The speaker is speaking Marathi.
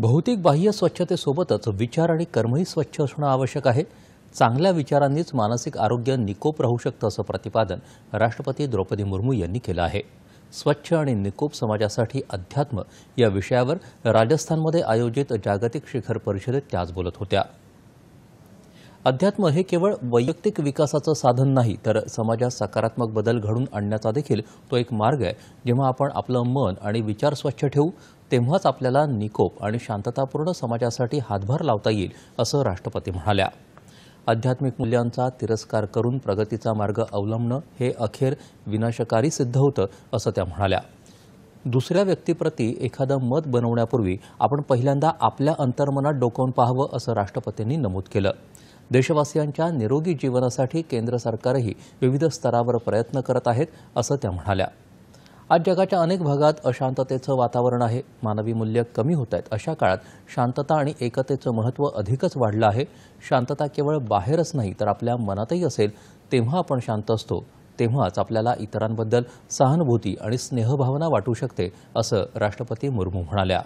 भौतिक बाह्य स्वच्छतेसोबतच विचार आणि कर्मही स्वच्छ असणं आवश्यक आहे चांगल्या विचारांनीच मानसिक आरोग्य निकोप राहू शकतं असं प्रतिपादन राष्ट्रपती द्रौपदी मुर्मू यांनी केलं आहे स्वच्छ आणि निकोप समाजासाठी अध्यात्म या विषयावर राजस्थानमध्ये आयोजित जागतिक शिखर परिषदेत त्या आज बोलत होत्या अध्यात्म हे केवळ वैयक्तिक विकासाचं साधन नाही तर समाजात सकारात्मक बदल घडून आणण्याचा देखील तो एक मार्ग आहे जेव्हा आपण आपलं मन आणि विचार स्वच्छ ठेवू तेव्हाच आपल्याला निकोप आणि शांततापूर्ण समाजासाठी हातभार लावता येईल असं राष्ट्रपती म्हणाल्या आध्यात्मिक मूल्यांचा तिरस्कार करून प्रगतीचा मार्ग अवलंबणं हे अखेर विनाशकारी सिद्ध होतं असं त्या म्हणाल्या दुसऱ्या व्यक्तीप्रती एखादं मत बनवण्यापूर्वी आपण पहिल्यांदा आपल्या अंतर्मनात डोकावून पाहावं असं राष्ट्रपतींनी नमूद केलं देशवासियांच्या निरोगी जीवनासाठी केंद्र सरकारही विविध स्तरावर प्रयत्न करत आहेत असं त्या म्हणाल्या आज जगाच्या अनेक भागात अशांततेचं वातावरण आहे मानवी मूल्य कमी होत आहेत अशा काळात शांतता आणि एकतेचं महत्त्व अधिकच वाढलं आहे शांतता केवळ बाहेरच नाही तर आपल्या मनातही असेल तेव्हा आपण शांत असतो तेव्हाच आपल्याला इतरांबद्दल सहानुभूती आणि स्नेहभावना वाटू शकते असं राष्ट्रपती मुर्मू म्हणाल्या